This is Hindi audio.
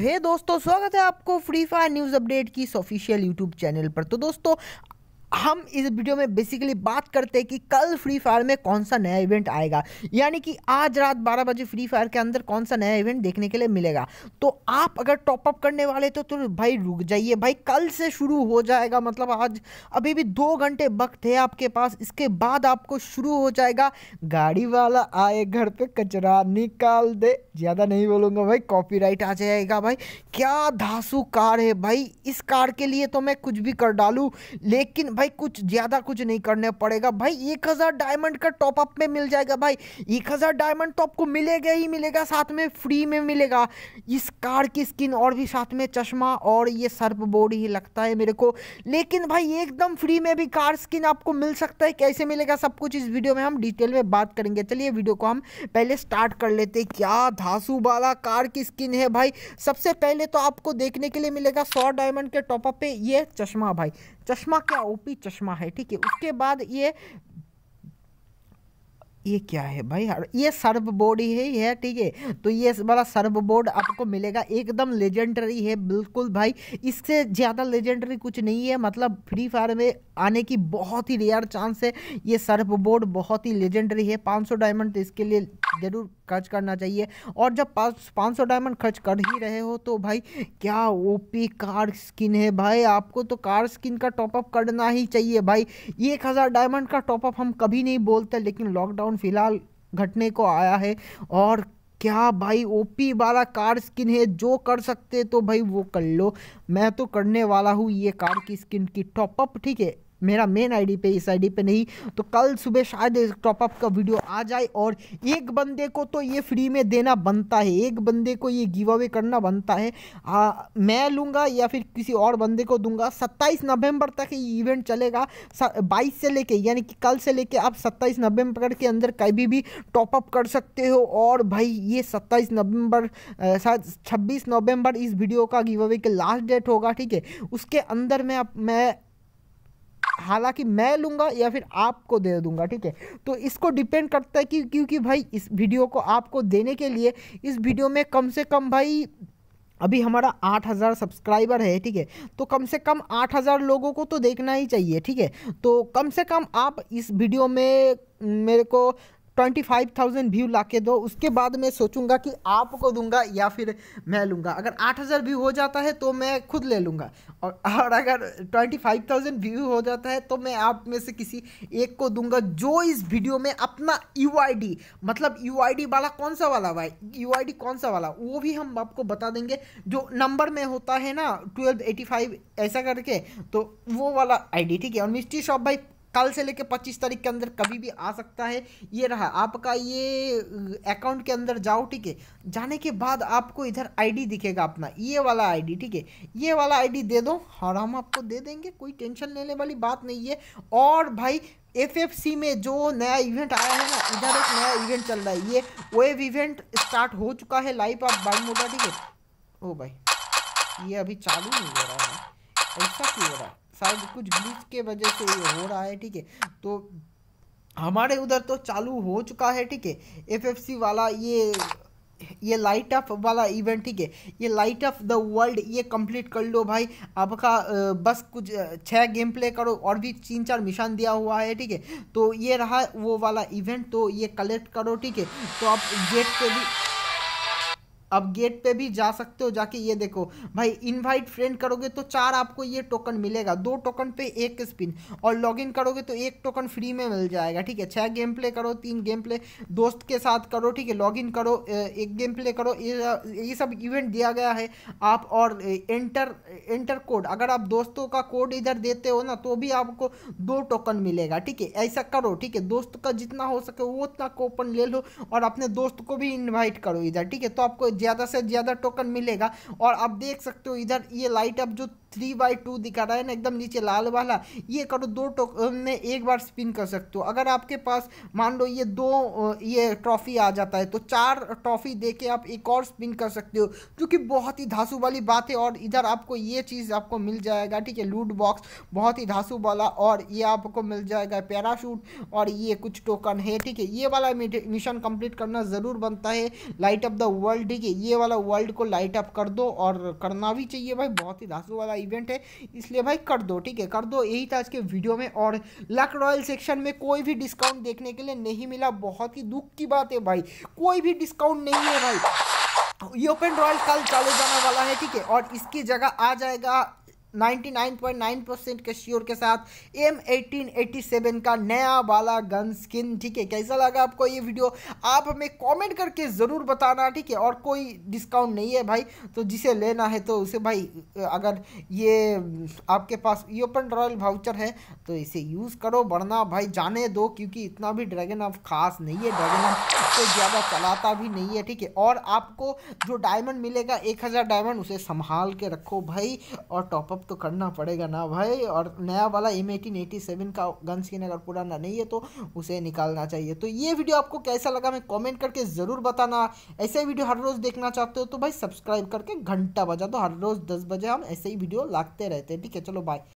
हे तो, दोस्तों स्वागत है आपको फ्री फायर न्यूज़ अपडेट की इस ऑफिशियल यूट्यूब चैनल पर तो दोस्तों हम इस वीडियो में बेसिकली बात करते हैं कि कल फ्री फायर में कौन सा नया इवेंट आएगा यानी कि आज रात 12 बजे फ्री फायर के अंदर कौन सा नया इवेंट देखने के लिए मिलेगा तो आप अगर टॉपअप करने वाले तो तो भाई रुक जाइए भाई कल से शुरू हो जाएगा मतलब आज अभी भी दो घंटे वक्त है आपके पास इसके बाद आपको शुरू हो जाएगा गाड़ी वाला आए घर पर कचरा निकाल दे ज़्यादा नहीं बोलूँगा भाई कॉपी आ जाएगा भाई क्या धासु कार है भाई इस कार के लिए तो मैं कुछ भी कर डालूँ लेकिन भाई कुछ ज़्यादा कुछ नहीं करने पड़ेगा भाई एक हज़ार डायमंड का टॉप अप में मिल जाएगा भाई एक हज़ार डायमंड तो आपको मिलेगा ही मिलेगा साथ में फ्री में मिलेगा इस कार की स्किन और भी साथ में चश्मा और ये सर्प बोर्ड ही लगता है मेरे को लेकिन भाई एकदम फ्री में भी कार स्किन आपको मिल सकता है कैसे मिलेगा सब कुछ इस वीडियो में हम डिटेल में बात करेंगे चलिए वीडियो को हम पहले स्टार्ट कर लेते क्या धासू वाला कार की स्किन है भाई सबसे पहले तो आपको देखने के लिए मिलेगा सौ डायमंड के टॉपअप पे ये चश्मा भाई चश्मा क्या ओपी चश्मा है ठीक है उसके बाद ये ये क्या है भाई हाँ, ये सर्व बोर्ड ही है ठीक है तो ये वाला सर्व बोर्ड आपको मिलेगा एकदम लेजेंडरी है बिल्कुल भाई इससे ज़्यादा लेजेंडरी कुछ नहीं है मतलब फ्री फायर में आने की बहुत ही रेयर चांस है ये सर्व बोर्ड बहुत ही लेजेंडरी है 500 डायमंड तो इसके लिए ज़रूर खर्च करना चाहिए और जब पाँच सौ डायमंड खर्च कर ही रहे हो तो भाई क्या ओपी कार स्किन है भाई आपको तो कार स्किन का टॉपअप करना ही चाहिए भाई एक हज़ार डायमंड का टॉपअप हम कभी नहीं बोलते लेकिन लॉकडाउन फ़िलहाल घटने को आया है और क्या भाई ओपी वाला कार स्किन है जो कर सकते तो भाई वो कर लो मैं तो करने वाला हूँ ये कार की स्किन की टॉपअप ठीक है मेरा मेन आईडी पे इस आईडी पे नहीं तो कल सुबह शायद टॉपअप का वीडियो आ जाए और एक बंदे को तो ये फ्री में देना बनता है एक बंदे को ये गिव अवे करना बनता है आ, मैं लूँगा या फिर किसी और बंदे को दूंगा सत्ताईस नवम्बर तक ये इवेंट चलेगा बाईस से लेके यानी कि कल से लेके आप सत्ताईस नवम्बर के अंदर कभी भी टॉपअप कर सकते हो और भाई ये सत्ताईस नवम्बर शायद छब्बीस नवम्बर इस वीडियो का गिव अवे के लास्ट डेट होगा ठीक है उसके अंदर मैं मैं हालांकि मैं लूँगा या फिर आपको दे दूँगा ठीक है तो इसको डिपेंड करता है कि क्योंकि भाई इस वीडियो को आपको देने के लिए इस वीडियो में कम से कम भाई अभी हमारा आठ हज़ार सब्सक्राइबर है ठीक है तो कम से कम आठ हज़ार लोगों को तो देखना ही चाहिए ठीक है तो कम से कम आप इस वीडियो में मेरे को ट्वेंटी फाइव थाउजेंड व्यू ला के दो उसके बाद मैं सोचूंगा कि आपको दूंगा या फिर मैं लूँगा अगर आठ हज़ार व्यू हो जाता है तो मैं खुद ले लूँगा और, और अगर ट्वेंटी फाइव थाउजेंड व्यू हो जाता है तो मैं आप में से किसी एक को दूंगा जो इस वीडियो में अपना यू मतलब यू वाला कौन सा वाला भाई यू कौन सा वाला वो भी हम आपको बता देंगे जो नंबर में होता है ना ट्वेल्व ऐसा करके तो वो वाला डी ठीक है और मिस्ट्री शॉप भाई कल से लेके पच्चीस तारीख के अंदर कभी भी आ सकता है ये रहा आपका ये अकाउंट के अंदर जाओ ठीक है जाने के बाद आपको इधर आईडी दिखेगा अपना ये वाला आईडी ठीक है ये वाला आईडी दे दो और हम आपको दे देंगे कोई टेंशन लेने वाली बात नहीं है और भाई एफ में जो नया इवेंट आया है ना इधर एक नया इवेंट चल रहा है ये वेब इवेंट स्टार्ट हो चुका है लाइव आप मोटा ठीक है ओ भाई ये अभी चालू नहीं हो रहा है ऐसा क्यों हो रहा है शायद कुछ ग्लिच के वजह से ये हो रहा है ठीक है तो हमारे उधर तो चालू हो चुका है ठीक है एफएफसी वाला ये ये लाइट ऑफ वाला इवेंट ठीक है ये लाइट ऑफ द वर्ल्ड ये कंप्लीट कर लो भाई आपका बस कुछ छः गेम प्ले करो और भी तीन चार मिशन दिया हुआ है ठीक है तो ये रहा वो वाला इवेंट तो ये कलेक्ट करो ठीक है तो आप गेट पे भी अब गेट पे भी जा सकते हो जाके ये देखो भाई इनवाइट फ्रेंड करोगे तो चार आपको ये टोकन मिलेगा दो टोकन पे एक स्पिन और लॉगिन करोगे तो एक टोकन फ्री में मिल जाएगा ठीक है छः गेम प्ले करो तीन गेम प्ले दोस्त के साथ करो ठीक है लॉगिन करो एक गेम प्ले करो ये ये सब इवेंट दिया गया है आप और एंटर एंटर कोड अगर आप दोस्तों का कोड इधर देते हो ना तो भी आपको दो टोकन मिलेगा ठीक है ऐसा करो ठीक है दोस्त का जितना हो सके वो उतना कोपन ले लो और अपने दोस्त को भी इन्वाइट करो इधर ठीक है तो आपको ज़्यादा से ज़्यादा टोकन मिलेगा और आप देख सकते हो इधर ये लाइट अब जो थ्री बाई टू दिखा रहा है ना एकदम नीचे लाल वाला ये करो दो टोक में एक बार स्पिन कर सकते हो अगर आपके पास मान लो ये दो ये ट्रॉफी आ जाता है तो चार ट्रॉफी दे के आप एक और स्पिन कर सकते हो क्योंकि बहुत ही धासु वाली बात है और इधर आपको ये चीज़ आपको मिल जाएगा ठीक है लूट बॉक्स बहुत ही धासु वाला और ये आपको मिल जाएगा पैराशूट और ये कुछ टोकन है ठीक है ये वाला मिशन कम्प्लीट करना ज़रूर बनता है लाइट अप द वर्ल्ड ठीक है ये वाला वर्ल्ड को लाइट अप कर दो और करना भी चाहिए भाई बहुत ही धासु वाला इवेंट है इसलिए भाई कर दो ठीक है कर दो यही था आज के वीडियो में और लक रॉयल सेक्शन में कोई भी डिस्काउंट देखने के लिए नहीं मिला बहुत ही दुख की बात है भाई कोई भी डिस्काउंट नहीं है भाई ये ओपन रॉयल कल चालू जाने वाला है ठीक है और इसकी जगह आ जाएगा 99.9 परसेंट के श्योर के साथ एम एटीन का नया वाला गन स्किन ठीक है कैसा लगा आपको ये वीडियो आप हमें कमेंट करके ज़रूर बताना ठीक है और कोई डिस्काउंट नहीं है भाई तो जिसे लेना है तो उसे भाई अगर ये आपके पास यूपन रॉयल भाउचर है तो इसे यूज़ करो वरना भाई जाने दो क्योंकि इतना भी ड्रैगन ऑफ खास नहीं है ड्रैगन ऑफ तो ज़्यादा चलाता भी नहीं है ठीक है और आपको जो डायमंड मिलेगा एक हज़ार डायमंड उसे संभाल के रखो भाई और टॉपअप तो करना पड़ेगा ना भाई और नया वाला एम एटीन एटी सेवन का गन स्किन अगर पुराना नहीं है तो उसे निकालना चाहिए तो ये वीडियो आपको कैसा लगा मैं कमेंट करके ज़रूर बताना ऐसे वीडियो हर रोज़ देखना चाहते हो तो भाई सब्सक्राइब करके घंटा बजा दो हर रोज़ दस बजे हम ऐसे ही वीडियो लागते रहते हैं ठीक है चलो बाय